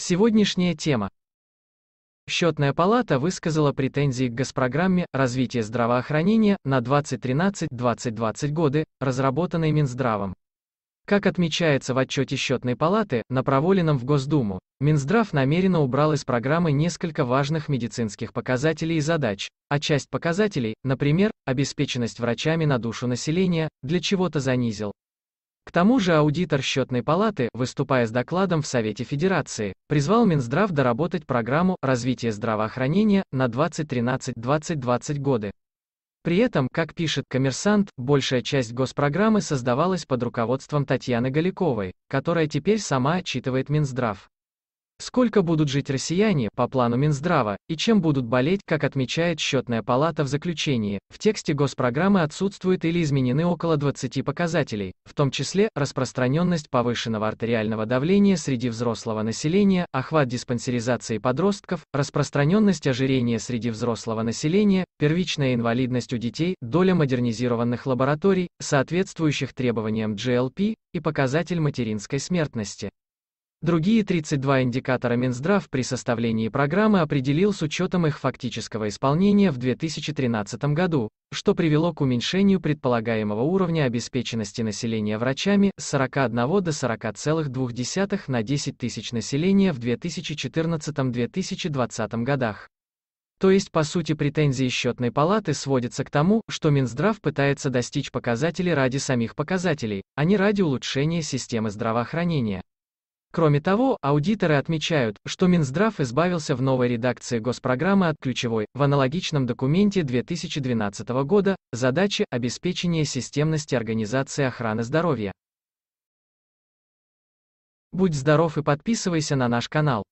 Сегодняшняя тема. Счетная палата высказала претензии к госпрограмме «Развитие здравоохранения» на 2013-2020 годы, разработанной Минздравом. Как отмечается в отчете счетной палаты, на направленном в Госдуму, Минздрав намеренно убрал из программы несколько важных медицинских показателей и задач, а часть показателей, например, обеспеченность врачами на душу населения, для чего-то занизил, к тому же аудитор счетной палаты, выступая с докладом в Совете Федерации, призвал Минздрав доработать программу развития здравоохранения на 2013-2020 годы. При этом, как пишет коммерсант, большая часть госпрограммы создавалась под руководством Татьяны Галиковой, которая теперь сама отчитывает Минздрав. Сколько будут жить россияне, по плану Минздрава, и чем будут болеть, как отмечает счетная палата в заключении, в тексте госпрограммы отсутствуют или изменены около 20 показателей, в том числе, распространенность повышенного артериального давления среди взрослого населения, охват диспансеризации подростков, распространенность ожирения среди взрослого населения, первичная инвалидность у детей, доля модернизированных лабораторий, соответствующих требованиям GLP, и показатель материнской смертности. Другие 32 индикатора Минздрав при составлении программы определил с учетом их фактического исполнения в 2013 году, что привело к уменьшению предполагаемого уровня обеспеченности населения врачами с 41 до 40,2 на 10 тысяч населения в 2014-2020 годах. То есть, по сути, претензии счетной палаты сводятся к тому, что Минздрав пытается достичь показателей ради самих показателей, а не ради улучшения системы здравоохранения. Кроме того, аудиторы отмечают, что Минздрав избавился в новой редакции госпрограммы от ключевой, в аналогичном документе 2012 года, задачи обеспечения системности организации охраны здоровья. Будь здоров и подписывайся на наш канал.